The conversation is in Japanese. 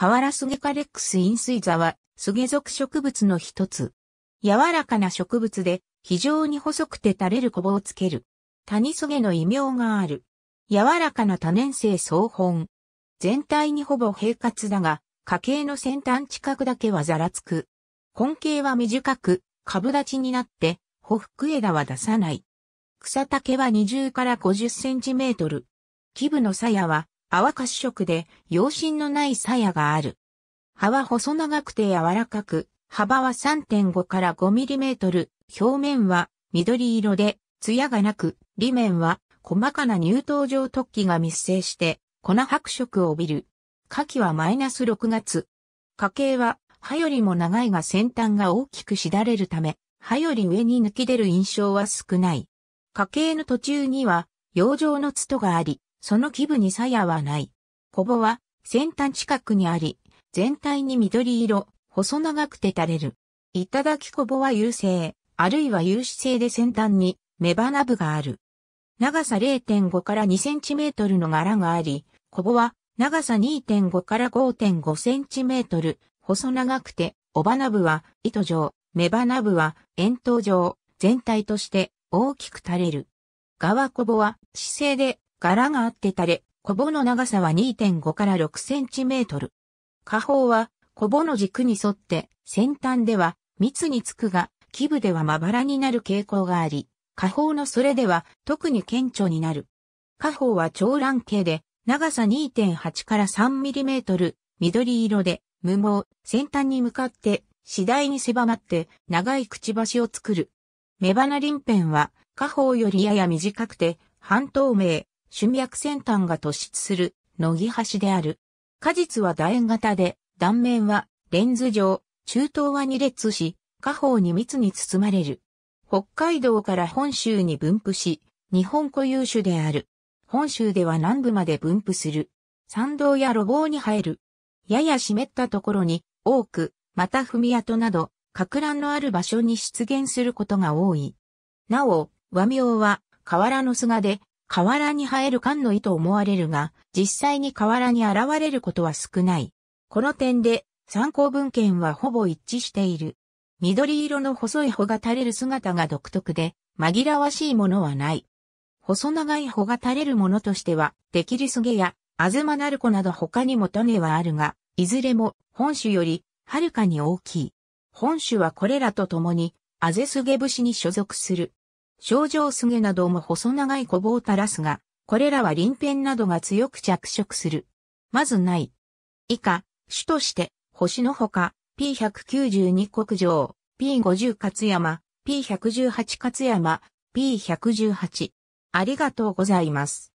河原スゲカレックス飲水座は、スゲ属植物の一つ。柔らかな植物で、非常に細くて垂れるコボをつける。谷スゲの異名がある。柔らかな多年生草本。全体にほぼ平滑だが、花茎の先端近くだけはざらつく。根茎は短く、株立ちになって、ほふく枝は出さない。草丈は20から50センチメートル。基部の鞘は泡褐色で、養心のない鞘がある。葉は細長くて柔らかく、幅は3.5から5ミリメートル、表面は緑色で、艶がなく、裏面は細かな乳頭状突起が密生して、粉白色を帯びる。花期はマイナス6月。花茎は葉よりも長いが先端が大きくしだれるため、葉より上に抜き出る印象は少ない。花茎の途中には、養生のツトがあり、その基部に鞘はない。コボは先端近くにあり、全体に緑色、細長くて垂れる。いただきコボは優勢、あるいは有刺性で先端に雌花部がある。長さ0.5から2センチメートルの柄があり、コボは長さ2.5から5.5センチメートル、細長くて、尾ナ部は糸状、バナ部は円筒状、全体として大きく垂れる。側コボは姿勢で柄があって垂れ、コボの長さは2.5から6センチメートル。下方は、コボの軸に沿って、先端では密につくが、基部ではまばらになる傾向があり、下方のそれでは特に顕著になる。下方は長卵形で、長さ2.8から3ミリメートル、緑色で、無毛、先端に向かって、次第に狭まって、長いくちばしを作る。目花ペンは、下方よりやや短くて、半透明、種脈先端が突出する、野木橋である。果実は楕円型で、断面はレンズ状、中東は二列し、下方に密に包まれる。北海道から本州に分布し、日本固有種である。本州では南部まで分布する。山道や路傍に生える。やや湿ったところに、多く、また踏み跡など、格乱のある場所に出現することが多い。なお、和名は、河原の菅で、河原に生える缶の意と思われるが、実際に河原に現れることは少ない。この点で、参考文献はほぼ一致している。緑色の細い穂が垂れる姿が独特で、紛らわしいものはない。細長い穂が垂れるものとしては、デキリスゲや、アズマナルコなど他にも種はあるが、いずれも本種よりはるかに大きい。本種はこれらと共に、アゼスゲ節に所属する。症状すげなども細長い小棒を垂らすが、これらは鱗片などが強く着色する。まずない。以下、種として、星のほか、P192 国上、P50 勝山、P118 勝山、P118。ありがとうございます。